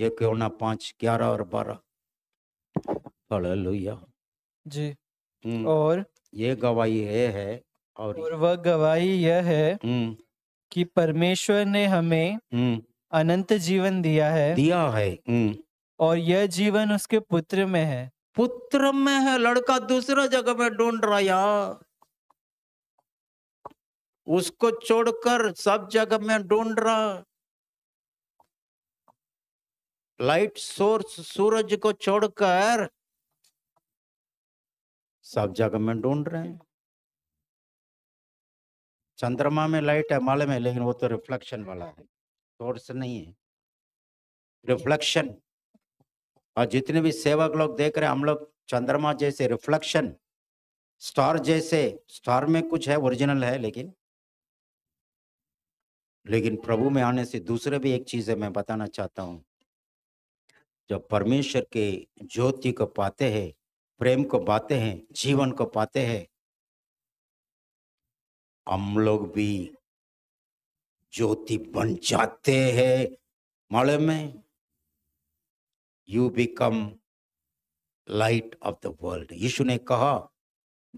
ये योना पांच ग्यारह और बारह हालेलुया जी हम्म। और ये गवाही है है और, और वह गवाही यह है हम्म। कि परमेश्वर ने हमें हम्म। अनंत जीवन दिया है दिया है और यह जीवन उसके पुत्र में है पुत्र में है लड़का दूसरा जगह में ढूंढ रहा यार उसको छोड़कर सब जगह में ढूंढ रहा लाइट सोर्स सूरज को छोड़कर सब जगह में ढूंढ रहे हैं चंद्रमा में लाइट है मालूम है लेकिन वो तो रिफ्लेक्शन वाला है सोर्स नहीं है रिफ्लेक्शन और जितने भी सेवक लोग देख रहे हैं हम लोग चंद्रमा जैसे रिफ्लेक्शन स्टार जैसे स्टार में कुछ है ओरिजिनल है लेकिन लेकिन प्रभु में आने से दूसरे भी एक चीज है मैं बताना चाहता हूं जब परमेश्वर के ज्योति को पाते हैं प्रेम को पाते हैं जीवन को पाते हैं हम लोग भी ज्योति बन जाते हैं मालूम में you become light of the world Yeshu ने कहा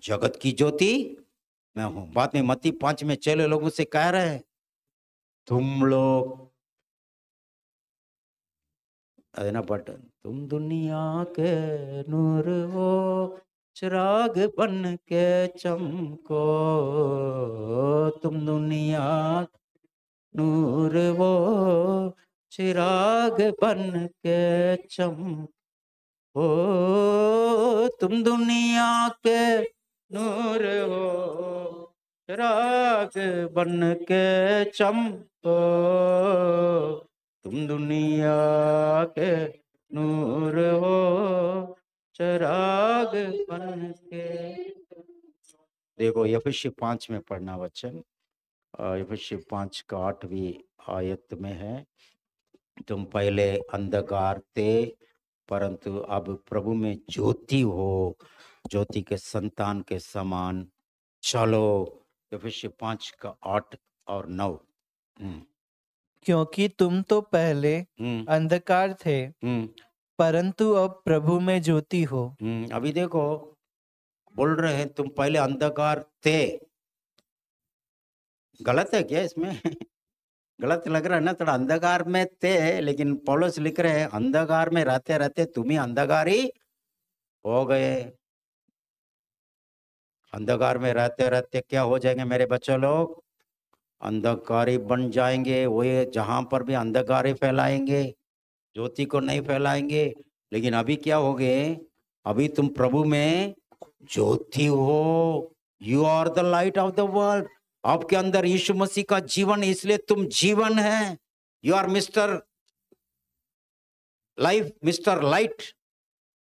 जगत की ज्योति मैं हूं बाद में मती पांच में चले लोगों से कह रहे हैं तुम लोग அது என்ன பாட்டு தும் துன்னியாக்க நூறு ஓ चिराग बन के चमको तुम दुनिया नूर वो चिराग बन के चमको तुम दुनिया के नूर हो चिराग बन के चमको तुम दुनिया के नूर हो चराग बन के देखो यफिश पांच में पढ़ना वचन यफिश पांच का आठवीं आयत में है तुम पहले अंधकार थे परंतु अब प्रभु में ज्योति हो ज्योति के संतान के समान चलो यफिश पांच का आठ और नौ हम्म। क्योंकि तुम तो पहले हम्म। अंधकार थे हम्म। परंतु अब प्रभु में ज्योति हो हम्म, अभी देखो बोल रहे हैं तुम पहले अंधकार थे गलत है क्या इसमें गलत लग रहा है ना थोड़ा अंधकार में थे लेकिन पौलुस लिख रहे हैं अंधकार में रहते रहते तुम ही अंधकार ही हो गए अंधकार में रहते रहते क्या हो जाएंगे मेरे बच्चों लोग अंधकार बन जाएंगे वो ये पर भी अंधकार फैलाएंगे ज्योति को नहीं फैलाएंगे लेकिन अभी क्या हो गए अभी तुम प्रभु में ज्योति हो you are the light of the world आपके अंदर यीशु मसीह का जीवन इसलिए तुम जीवन है you are mister life mister light